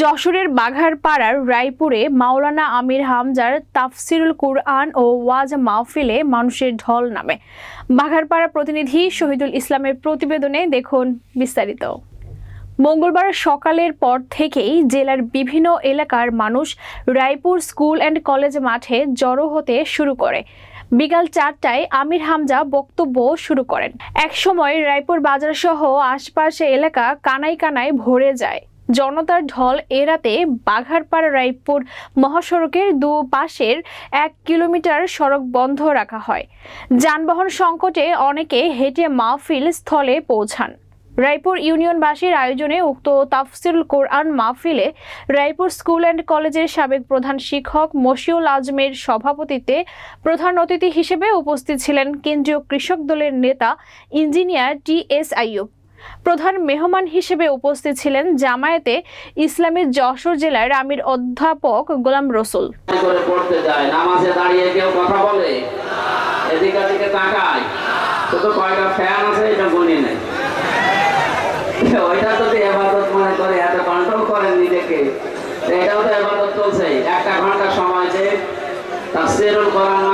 যশোরের বাঘার পাড়ার রায়পুরে মাওলানা আমির হামজার তাফসিরুল কুরআন ও ওয়াজ মাহফিলে মানুষের ঢল নামে বাঘারপাড়া প্রতিনিধি শহীদুল ইসলামের প্রতিবেদনে দেখুন বিস্তারিত মঙ্গলবার সকালের পর থেকেই জেলার বিভিন্ন এলাকার মানুষ রায়পুর স্কুল অ্যান্ড কলেজ মাঠে জড়ো হতে শুরু করে বিকাল চারটায় আমির হামজা বক্তব্য শুরু করেন একসময় রায়পুর বাজার সহ আশপাশে এলাকা কানাই কানায় ভরে যায় জনতার ঢল এড়াতে বাঘারপাড় রায়পুর মহাসড়কের দুপাশের এক কিলোমিটার সড়ক বন্ধ রাখা হয় যানবাহন সংকটে অনেকে হেঁটে মাহফিল স্থলে পৌঁছান রায়পুর ইউনিয়নবাসীর আয়োজনে উক্ত তাফসিল কোরআন মাহফিলে রায়পুর স্কুল অ্যান্ড কলেজের সাবেক প্রধান শিক্ষক মশিউল আজমের সভাপতিত্বে প্রধান অতিথি হিসেবে উপস্থিত ছিলেন কেন্দ্রীয় কৃষক দলের নেতা ইঞ্জিনিয়ার টি এস আইয়ুব প্রধান মেহমান হিসেবে উপস্থিত ছিলেন জামায়াতে ইসলামের যশোর জেলার আমির অধ্যাপক গোলাম রসুল একটা ঘন্টা সময় যে তাফসিরুল কোরআন